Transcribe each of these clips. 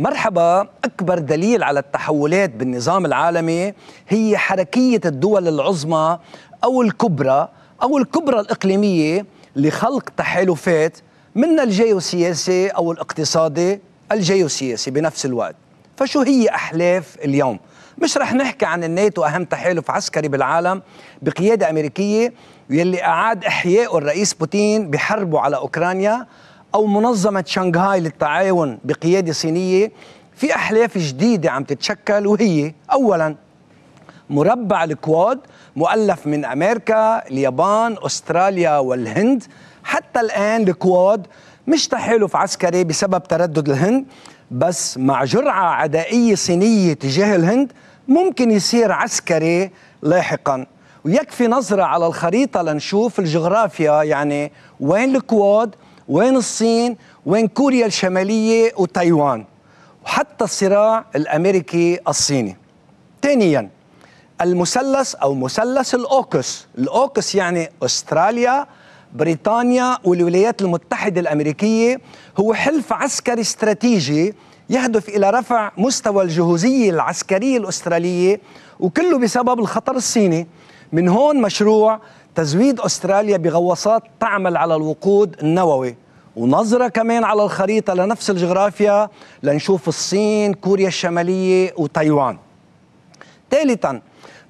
مرحبا أكبر دليل على التحولات بالنظام العالمي هي حركية الدول العظمى أو الكبرى أو الكبرى الإقليمية لخلق تحالفات من الجيوسياسي أو الاقتصادي الجيوسياسي بنفس الوقت فشو هي أحلاف اليوم؟ مش رح نحكي عن الناتو أهم تحالف عسكري بالعالم بقيادة أمريكية يلي أعاد إحيائه الرئيس بوتين بحربه على أوكرانيا أو منظمة شنغهاي للتعاون بقيادة صينية في أحلاف جديدة عم تتشكل وهي أولاً مربع الكواد مؤلف من أمريكا، اليابان، أستراليا والهند حتى الآن الكواد مش تحالف عسكري بسبب تردد الهند بس مع جرعة عدائية صينية تجاه الهند ممكن يصير عسكري لاحقاً ويكفي نظرة على الخريطة لنشوف الجغرافيا يعني وين الكواد وين الصين وين كوريا الشمالية وتايوان وحتى الصراع الأمريكي الصيني ثانياً المثلث او مثلث الاوكس الاوكس يعني استراليا بريطانيا والولايات المتحده الامريكيه هو حلف عسكري استراتيجي يهدف الى رفع مستوى الجهوزيه العسكريه الاستراليه وكله بسبب الخطر الصيني من هون مشروع تزويد أستراليا بغواصات تعمل على الوقود النووي ونظرة كمان على الخريطة لنفس الجغرافيا لنشوف الصين كوريا الشمالية وتايوان ثالثا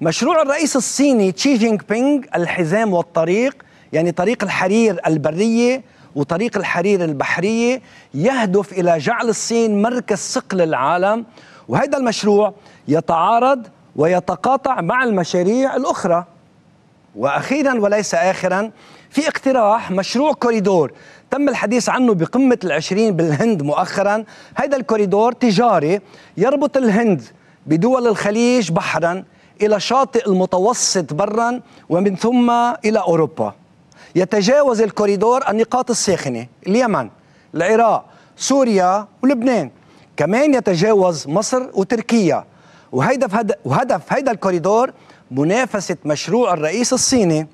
مشروع الرئيس الصيني تشي جينغ بينغ الحزام والطريق يعني طريق الحرير البرية وطريق الحرير البحرية يهدف إلى جعل الصين مركز ثقل العالم وهذا المشروع يتعارض ويتقاطع مع المشاريع الأخرى واخيرا وليس اخرا في اقتراح مشروع كوريدور تم الحديث عنه بقمه العشرين بالهند مؤخرا هذا الكوريدور تجاري يربط الهند بدول الخليج بحرا الى شاطئ المتوسط برا ومن ثم الى اوروبا يتجاوز الكوريدور النقاط الساخنه اليمن العراق سوريا ولبنان كمان يتجاوز مصر وتركيا وهدف هد... وهدف هيدا الكوريدور منافسة مشروع الرئيس الصيني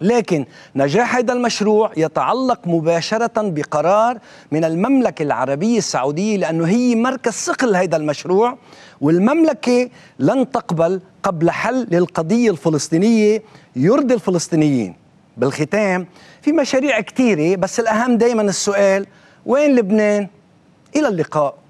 لكن نجاح هذا المشروع يتعلق مباشرة بقرار من المملكة العربية السعودية لأنه هي مركز صقل هذا المشروع والمملكة لن تقبل قبل حل للقضية الفلسطينية يرضي الفلسطينيين بالختام في مشاريع كثيرة بس الأهم دايما السؤال وين لبنان؟ إلى اللقاء